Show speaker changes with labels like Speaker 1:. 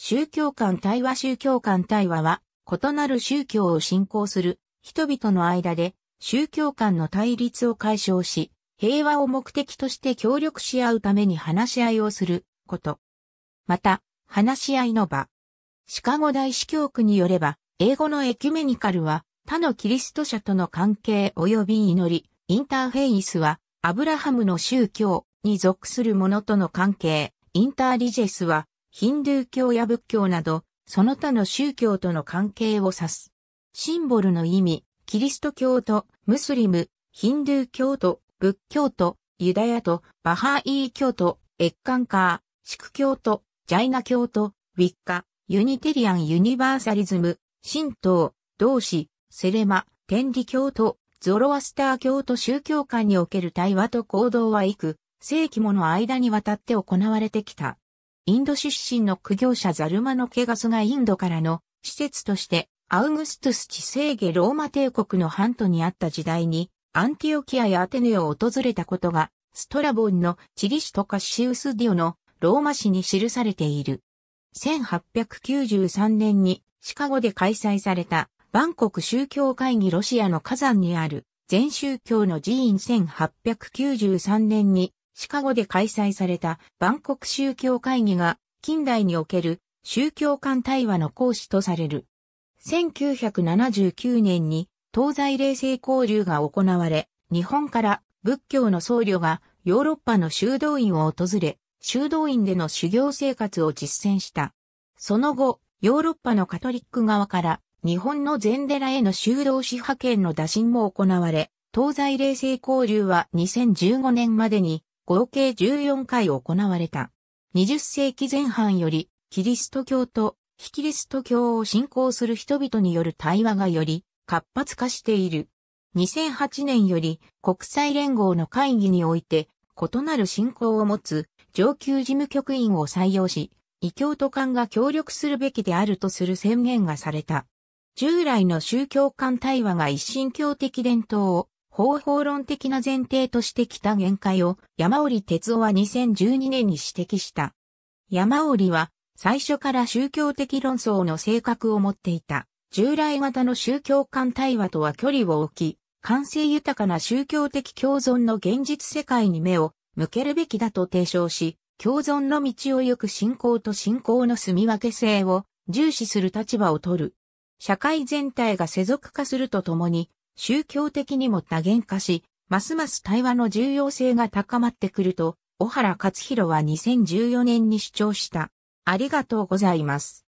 Speaker 1: 宗教間対話宗教間対話は、異なる宗教を信仰する人々の間で、宗教間の対立を解消し、平和を目的として協力し合うために話し合いをすること。また、話し合いの場。シカゴ大司教区によれば、英語のエキュメニカルは、他のキリスト者との関係及び祈り、インターフェイスは、アブラハムの宗教に属する者との関係、インターリジェスは、ヒンドゥー教や仏教など、その他の宗教との関係を指す。シンボルの意味、キリスト教とムスリム、ヒンドゥー教と仏教とユダヤとバハーイー教とエッカンカー、シク教とジャイナ教とウィッカ、ユニテリアン・ユニバーサリズム、神道、同志、セレマ、天理教とゾロアスター教と宗教間における対話と行動は幾世紀もの間にわたって行われてきた。インド出身の苦行者ザルマのケガスがインドからの施設としてアウグストゥス地制下ローマ帝国の半島にあった時代にアンティオキアやアテネを訪れたことがストラボンのチリシとカシウスディオのローマ史に記されている。1893年にシカゴで開催されたバンコク宗教会議ロシアの火山にある全宗教の寺院1893年にシカゴで開催された万国宗教会議が近代における宗教間対話の講師とされる。1979年に東西冷静交流が行われ、日本から仏教の僧侶がヨーロッパの修道院を訪れ、修道院での修行生活を実践した。その後、ヨーロッパのカトリック側から日本の禅寺への修道士派遣の打診も行われ、東西冷静交流は2015年までに合計14回行われた。20世紀前半より、キリスト教と非キリスト教を信仰する人々による対話がより活発化している。2008年より国際連合の会議において異なる信仰を持つ上級事務局員を採用し、異教徒間が協力するべきであるとする宣言がされた。従来の宗教間対話が一神教的伝統を方法論的な前提としてきた限界を山折哲夫は2012年に指摘した。山折は最初から宗教的論争の性格を持っていた。従来型の宗教間対話とは距離を置き、感性豊かな宗教的共存の現実世界に目を向けるべきだと提唱し、共存の道を行く信仰と信仰の住み分け性を重視する立場を取る。社会全体が世俗化するとともに、宗教的にも多元化し、ますます対話の重要性が高まってくると、小原克弘は2014年に主張した。ありがとうございます。